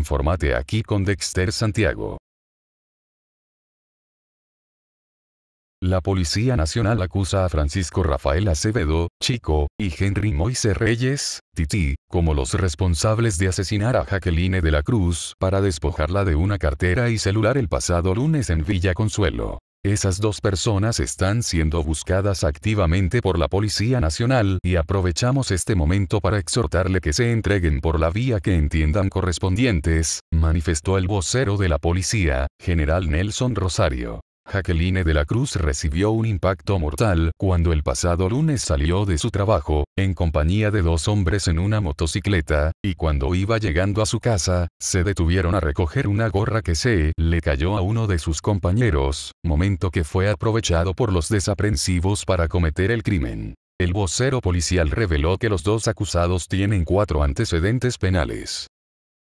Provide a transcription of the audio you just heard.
Informate aquí con Dexter Santiago. La Policía Nacional acusa a Francisco Rafael Acevedo, Chico, y Henry Moise Reyes, Titi, como los responsables de asesinar a Jacqueline de la Cruz para despojarla de una cartera y celular el pasado lunes en Villa Consuelo. Esas dos personas están siendo buscadas activamente por la Policía Nacional y aprovechamos este momento para exhortarle que se entreguen por la vía que entiendan correspondientes, manifestó el vocero de la policía, general Nelson Rosario. Jacqueline de la Cruz recibió un impacto mortal cuando el pasado lunes salió de su trabajo, en compañía de dos hombres en una motocicleta, y cuando iba llegando a su casa, se detuvieron a recoger una gorra que se le cayó a uno de sus compañeros, momento que fue aprovechado por los desaprensivos para cometer el crimen. El vocero policial reveló que los dos acusados tienen cuatro antecedentes penales.